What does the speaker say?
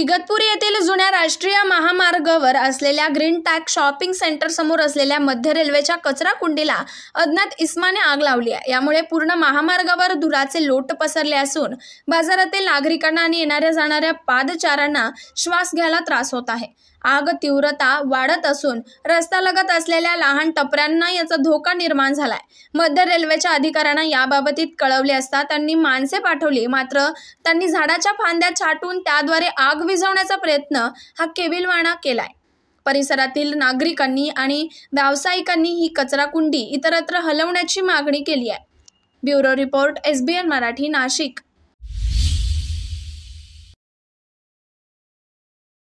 इगतपुरी येथील जुन्या राष्ट्रीय महामार्गावर असलेल्या ग्रीन टॅक शॉपिंग सेंटर समोर असलेल्या मध्य रेल्वेच्या कचरा कुंडीला अज्ञात इस्माने आग लावली आहे यामुळे पूर्ण महामार्गावर धुराचे लोट पसरले असून बाजारातील नागरिकांना आणि येणाऱ्या जाणाऱ्या पादचारांना श्वास घ्यायला त्रास होत आहे आग तीव्रता वाढत असून रस्ता लगत असलेल्या लहान टपऱ्यांना याचा धोका निर्माण झालाय मध्य रेल्वेच्या अधिकाऱ्यांना याबाबतीत कळवले असता त्यांनी माणसे पाठवली मात्र त्यांनी झाडाच्या फांद्या छाटून त्याद्वारे आग विझवण्याचा प्रयत्न हा केविलवाणा केलाय परिसरातील नागरिकांनी आणि व्यावसायिकांनी ही कचरा कुंडी इतरत्र हलवण्याची मागणी केली आहे bureau report S B Marathi Nashik